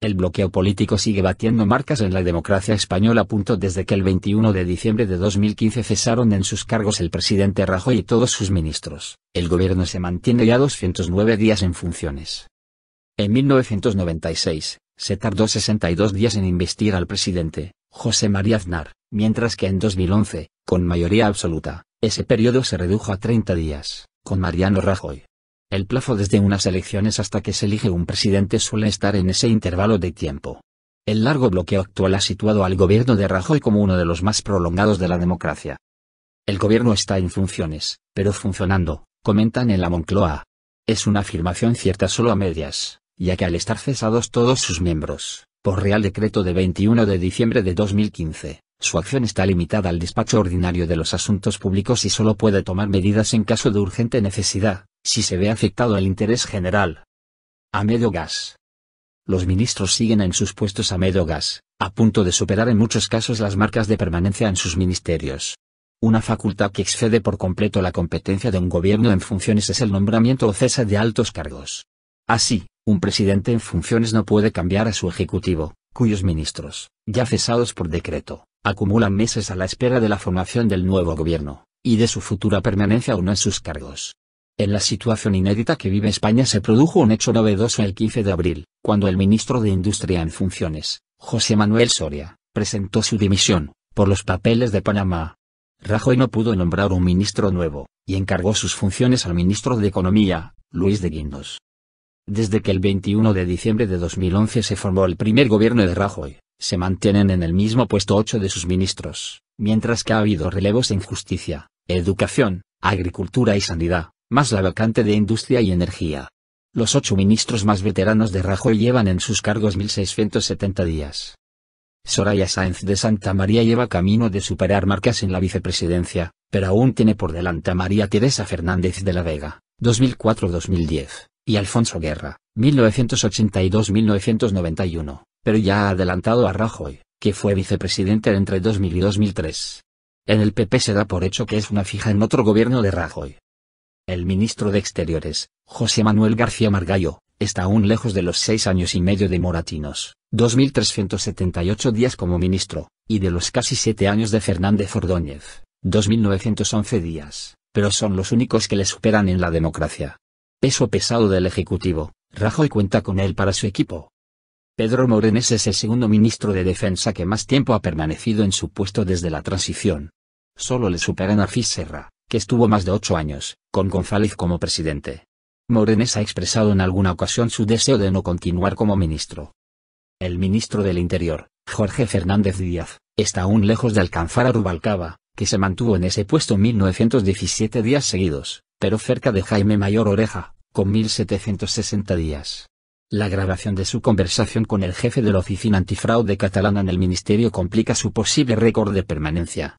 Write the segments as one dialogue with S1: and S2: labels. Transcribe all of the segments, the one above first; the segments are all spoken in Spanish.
S1: El bloqueo político sigue batiendo marcas en la democracia española. Desde que el 21 de diciembre de 2015 cesaron en sus cargos el presidente Rajoy y todos sus ministros, el gobierno se mantiene ya 209 días en funciones. En 1996, se tardó 62 días en investir al presidente, José María Aznar, mientras que en 2011, con mayoría absoluta, ese periodo se redujo a 30 días, con Mariano Rajoy. El plazo desde unas elecciones hasta que se elige un presidente suele estar en ese intervalo de tiempo. El largo bloqueo actual ha situado al gobierno de Rajoy como uno de los más prolongados de la democracia. El gobierno está en funciones, pero funcionando, comentan en la Moncloa. Es una afirmación cierta solo a medias, ya que al estar cesados todos sus miembros, por Real Decreto de 21 de diciembre de 2015, su acción está limitada al despacho ordinario de los asuntos públicos y solo puede tomar medidas en caso de urgente necesidad, si se ve afectado el interés general. A medio gas. Los ministros siguen en sus puestos a medio gas, a punto de superar en muchos casos las marcas de permanencia en sus ministerios. Una facultad que excede por completo la competencia de un gobierno en funciones es el nombramiento o cesa de altos cargos. Así, un presidente en funciones no puede cambiar a su ejecutivo, cuyos ministros, ya cesados por decreto, acumulan meses a la espera de la formación del nuevo gobierno, y de su futura permanencia o no en sus cargos. En la situación inédita que vive España se produjo un hecho novedoso el 15 de abril, cuando el ministro de Industria en funciones, José Manuel Soria, presentó su dimisión, por los papeles de Panamá. Rajoy no pudo nombrar un ministro nuevo, y encargó sus funciones al ministro de Economía, Luis de Guindos. Desde que el 21 de diciembre de 2011 se formó el primer gobierno de Rajoy, se mantienen en el mismo puesto ocho de sus ministros, mientras que ha habido relevos en justicia, educación, agricultura y sanidad más la vacante de Industria y Energía. Los ocho ministros más veteranos de Rajoy llevan en sus cargos 1.670 días. Soraya Sáenz de Santa María lleva camino de superar marcas en la vicepresidencia, pero aún tiene por delante a María Teresa Fernández de la Vega, 2004-2010, y Alfonso Guerra, 1982-1991, pero ya ha adelantado a Rajoy, que fue vicepresidente entre 2000 y 2003. En el PP se da por hecho que es una fija en otro gobierno de Rajoy. El ministro de Exteriores, José Manuel García Margallo, está aún lejos de los seis años y medio de Moratinos, 2.378 días como ministro, y de los casi siete años de Fernández Ordóñez, 2.911 días, pero son los únicos que le superan en la democracia. Peso pesado del Ejecutivo, Rajoy cuenta con él para su equipo. Pedro Morenes es el segundo ministro de Defensa que más tiempo ha permanecido en su puesto desde la transición. Solo le superan a Serra, que estuvo más de ocho años, González como presidente. Morenes ha expresado en alguna ocasión su deseo de no continuar como ministro. El ministro del Interior, Jorge Fernández Díaz, está aún lejos de alcanzar a Rubalcaba, que se mantuvo en ese puesto 1917 días seguidos, pero cerca de Jaime Mayor Oreja, con 1760 días. La grabación de su conversación con el jefe de la Oficina Antifraude Catalana en el Ministerio complica su posible récord de permanencia.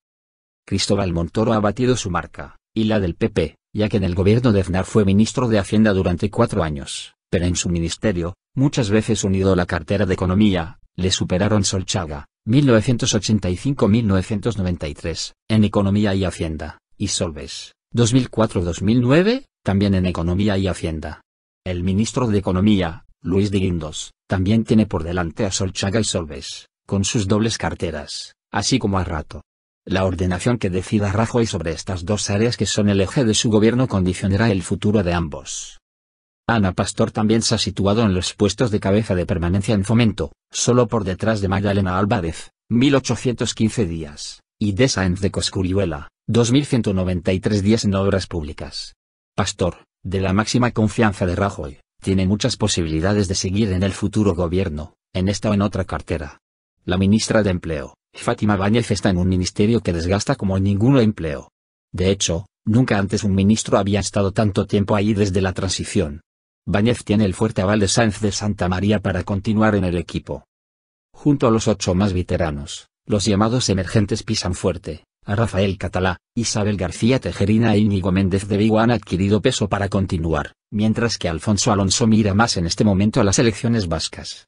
S1: Cristóbal Montoro ha batido su marca, y la del PP, ya que en el gobierno de Aznar fue ministro de Hacienda durante cuatro años, pero en su ministerio, muchas veces unido a la cartera de Economía, le superaron Solchaga, 1985-1993, en Economía y Hacienda, y Solves, 2004-2009, también en Economía y Hacienda. El ministro de Economía, Luis de Guindos, también tiene por delante a Solchaga y Solves, con sus dobles carteras, así como a Rato. La ordenación que decida Rajoy sobre estas dos áreas que son el eje de su gobierno condicionará el futuro de ambos. Ana Pastor también se ha situado en los puestos de cabeza de permanencia en fomento, solo por detrás de Magdalena Álvarez, 1815 días, y de Sáenz de Coscuriuela, 2193 días en obras públicas. Pastor, de la máxima confianza de Rajoy, tiene muchas posibilidades de seguir en el futuro gobierno, en esta o en otra cartera. La ministra de Empleo, Fátima Báñez está en un ministerio que desgasta como ningún empleo. De hecho, nunca antes un ministro había estado tanto tiempo ahí desde la transición. Báñez tiene el fuerte aval de Sanz de Santa María para continuar en el equipo. Junto a los ocho más veteranos, los llamados emergentes pisan fuerte, a Rafael Catalá, Isabel García Tejerina e Íñigo Méndez de Vigo han adquirido peso para continuar, mientras que Alfonso Alonso mira más en este momento a las elecciones vascas.